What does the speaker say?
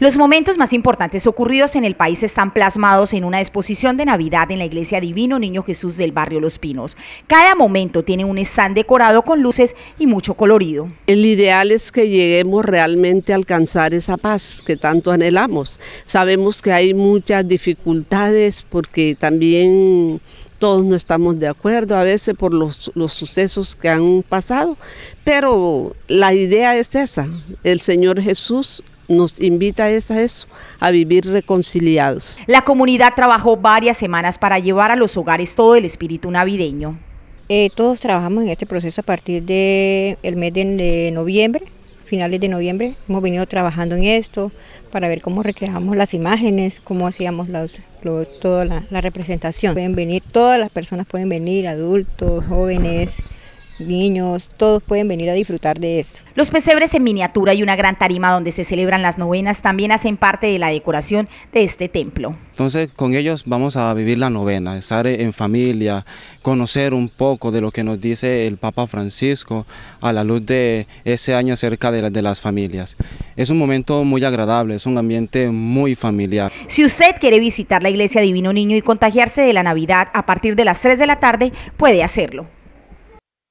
Los momentos más importantes ocurridos en el país están plasmados en una exposición de Navidad en la Iglesia Divino Niño Jesús del barrio Los Pinos. Cada momento tiene un stand decorado con luces y mucho colorido. El ideal es que lleguemos realmente a alcanzar esa paz que tanto anhelamos. Sabemos que hay muchas dificultades porque también todos no estamos de acuerdo a veces por los, los, sucesos que han pasado, pero la idea es esa, el Señor Jesús nos invita a eso, a vivir reconciliados. La comunidad trabajó varias semanas para llevar a los hogares todo el espíritu navideño. Eh, todos trabajamos en este proceso a partir del el mes de, noviembre, finales de noviembre. Hemos venido trabajando en esto para ver cómo recreamos las imágenes, cómo hacíamos los, toda la, representación. Pueden venir, todas las personas pueden venir, adultos, jóvenes, niños, todos pueden venir a disfrutar de esto. Los pesebres en miniatura y una gran tarima donde se celebran las novenas también hacen parte de la decoración de este templo. Entonces con ellos vamos a vivir la novena, estar en familia, conocer un poco de lo que nos dice el Papa Francisco a la luz de ese año acerca de, las familias. Es un momento muy agradable, es un ambiente muy familiar. Si usted quiere visitar la iglesia Divino Niño y contagiarse de la Navidad a partir de las 3 de la tarde, puede hacerlo.